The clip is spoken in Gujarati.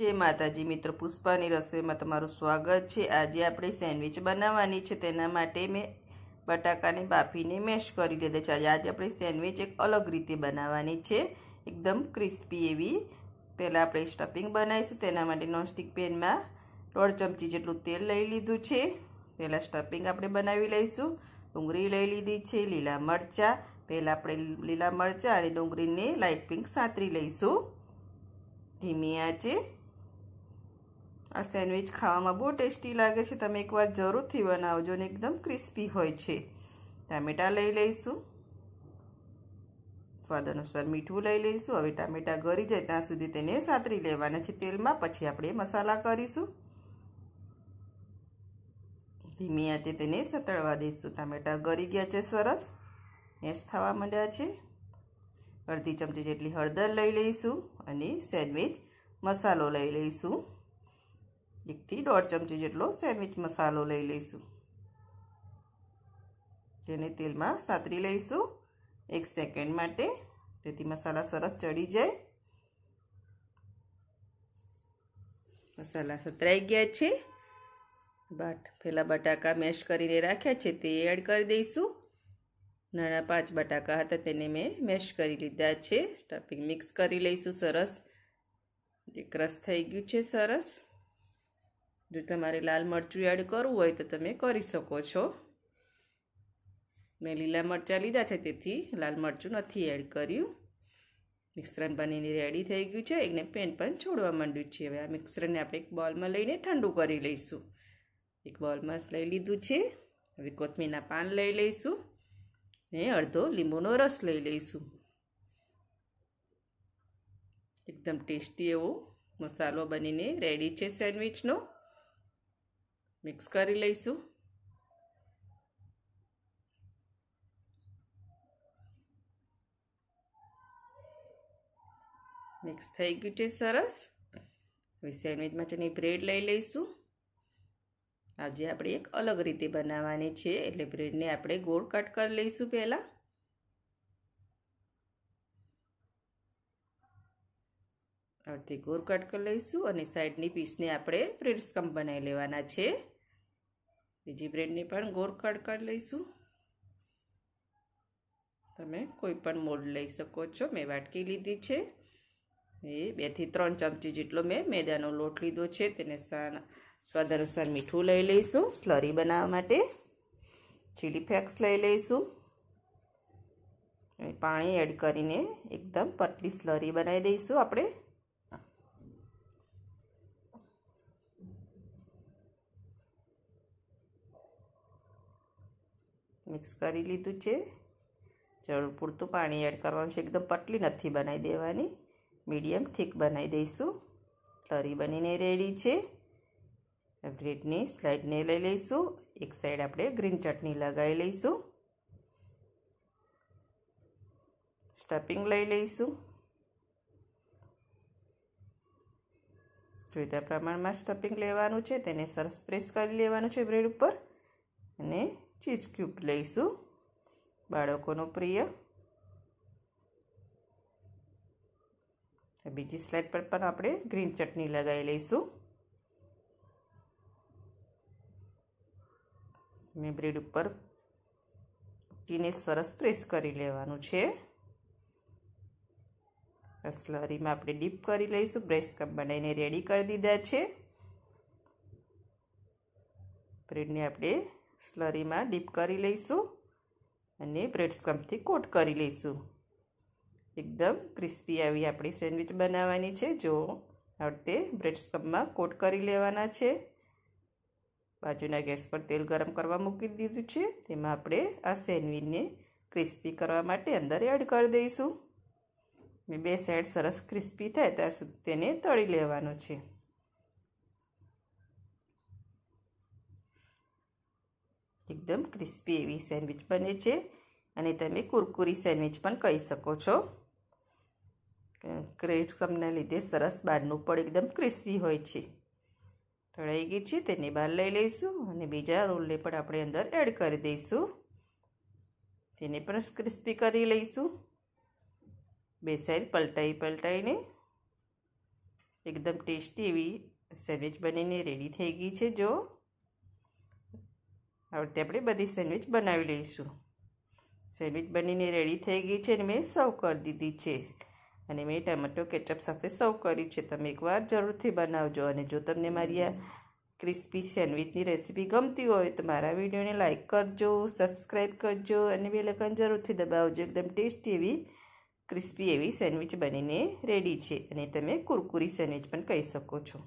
જય માતાજી મિત્રો પુષ્પાની રસોઈમાં તમારું સ્વાગત છે આજે આપણે સેન્ડવિચ બનાવવાની છે તેના માટે મેં બટાકાને બાફીને મેશ કરી લીધા છે આજે આપણે સેન્ડવિચ એક અલગ રીતે બનાવવાની છે એકદમ ક્રિસ્પી એવી પહેલાં આપણે સ્ટફિંગ બનાવીશું તેના માટે નોનસ્ટિક પેનમાં દોઢ ચમચી જેટલું તેલ લઈ લીધું છે પહેલાં સ્ટફિંગ આપણે બનાવી લઈશું ડુંગળી લઈ લીધી છે લીલા મરચાં પહેલાં આપણે લીલા મરચાં અને ડુંગળીને લાઇટ પિંક સાતરી લઈશું ધીમી આ છે આ સેન્ડવિચ ખાવામાં બહુ ટેસ્ટી લાગે છે તમે એકવાર જરૂરથી બનાવજો ને એકદમ ક્રિસ્પી હોય છે ટામેટાં લઈ લઈશું સ્વાદ અનુસાર મીઠું લઈ લઈશું હવે ટામેટાં ગરી જાય ત્યાં સુધી તેને સાતરી લેવાના છે તેલમાં પછી આપણે મસાલા કરીશું ધીમી આંચે તેને સતળવા દઈશું ટામેટાં ગળી ગયા છે સરસ મેશ થવા માંડ્યા છે અડધી ચમચી જેટલી હળદર લઈ લઈશું અને સેન્ડવિચ મસાલો લઈ લઈશું એકથી દોઢ ચમચી જેટલો સેન્ડવિચ મસાલો લઈ લઈશું તેને તેલમાં સાતરી લઈશું એક સેકન્ડ માટે તેથી મસાલા સરસ ચડી જાય મસાલા સતરાઈ ગયા છે બટ પેલા બટાકા મેશ કરીને રાખ્યા છે તે એડ કરી દઈશું નાના પાંચ બટાકા હતા તેને મેં મેશ કરી લીધા છે સ્ટફિંગ મિક્સ કરી લઈશું સરસ જે ક્રશ થઈ ગયું છે સરસ જો તમારે લાલ મરચું એડ કરવું હોય તો તમે કરી શકો છો મેં લીલા મરચાં લીધા છે તેથી લાલ મરચું નથી એડ કર્યું મિક્સરન બનીને રેડી થઈ ગયું છે એકને પેન પણ છોડવા માંડ્યું છે હવે આ મિક્સરને આપણે એક બોલમાં લઈને ઠંડુ કરી લઈશું એક બોલમાં લઈ લીધું છે હવે કોથમીરના પાન લઈ લઈશું ને અડધો લીંબુનો રસ લઈ લઈશું એકદમ ટેસ્ટી એવો મસાલો બનીને રેડી છે સેન્ડવિચનો મિક્સ કરી લઈશું મિક્સ થઈ ગયું છે સરસ હવે સેન્ડવિચ માટેની બ્રેડ લઈ લઈશું આજે આપણે એક અલગ રીતે બનાવવાની છે એટલે બ્રેડને આપણે ગોળ કટ કરી લઈશું પહેલાં અડધી ગોળ કટ કરી લઈશું અને સાઈડની પીસને આપણે બ્રેડ સ્કમ્પ બનાવી લેવાના છે બીજી બ્રેડને પણ ગોળ કરી લઈશું તમે કોઈ પણ મોડ લઈ શકો છો મેં વાટકી લીધી છે એ બેથી ત્રણ ચમચી જેટલો મેં મેદાનો લોટ લીધો છે તેને સ્વાદ અનુસાર મીઠું લઈ લઈશું સ્લરી બનાવવા માટે ચીલી ફ્લેક્સ લઈ લઈશું પાણી એડ કરીને એકદમ પતલી સ્લરી બનાવી દઈશું આપણે મિક્સ કરી લીધું છે જરૂર પૂરતું પાણી એડ કરવાનું છે એકદમ પટલી નથી બનાવી દેવાની મીડિયમ થીક બનાવી દઈશું તરી બનીને રેડી છે બ્રેડની સ્લાઇડને લઈ લઈશું એક સાઈડ આપણે ગ્રીન ચટણી લગાવી લઈશું સ્ટફિંગ લઈ લઈશું જોઈતા પ્રમાણમાં સ્ટફિંગ લેવાનું છે તેને સરસ પ્રેસ કરી લેવાનું છે બ્રેડ ઉપર અને ચીઝ ક્યુબ લઈશું બાળકોનું પ્રિય બીજી સ્લાઇડ પર પણ આપણે ગ્રીન ચટણી લગાવી લઈશું મેં બ્રેડ ઉપર ટીને સરસ પ્રેસ કરી લેવાનું છે સ્લરીમાં આપણે ડીપ કરી લઈશું બ્રેસ કપ બનાવીને રેડી કરી દીધા છે બ્રેડને આપણે સ્લરીમાં ડીપ કરી લઈશું અને બ્રેડ સ્કમ્પથી કોટ કરી લઈશું એકદમ ક્રિસ્પી આવી આપણી સેન્ડવિચ બનાવવાની છે જો આ રીતે બ્રેડ સ્કમ્પમાં કોટ કરી લેવાના છે બાજુના ગેસ પર તેલ ગરમ કરવા મૂકી દીધું છે તેમાં આપણે આ સેન્ડવિચને ક્રિસ્પી કરવા માટે અંદર એડ કરી દઈશું બે સાઈડ સરસ ક્રિસ્પી થાય ત્યાં સુધી તેને તળી લેવાનું છે એકદમ ક્રિસ્પી એવી સેન્ડવિચ બને છે અને તમે કુરકુરી સેન્ડવિચ પણ કહી શકો છો તમને લીધે સરસ બહારનું પણ એકદમ ક્રિસ્પી હોય છે તળાઈ ગઈ છે તેને બહાર લઈ લઈશું અને બીજા રોલને પણ આપણે અંદર એડ કરી દઈશું તેને પણ ક્રિસ્પી કરી લઈશું બે સાઈડ પલટાઈ પલટાઈને એકદમ ટેસ્ટી એવી સેન્ડવિચ બનીને રેડી થઈ ગઈ છે જો આ આપણે બધી સેન્ડવિચ બનાવી લઈશું સેન્ડવિચ બનીને રેડી થઈ ગઈ છે અને મેં સર્વ કરી દીધી છે અને મેં ટમેટો કેચઅપ સાથે સર્વ કરી છે તમે એકવાર જરૂરથી બનાવજો અને જો તમને મારી આ ક્રિસ્પી સેન્ડવિચની રેસીપી ગમતી હોય તો મારા વિડીયોને લાઇક કરજો સબસ્ક્રાઈબ કરજો અને બેલેકન જરૂરથી દબાવજો એકદમ ટેસ્ટી એવી ક્રિસ્પી એવી સેન્ડવિચ બનીને રેડી છે અને તમે કુરકુરી સેન્ડવિચ પણ કહી શકો છો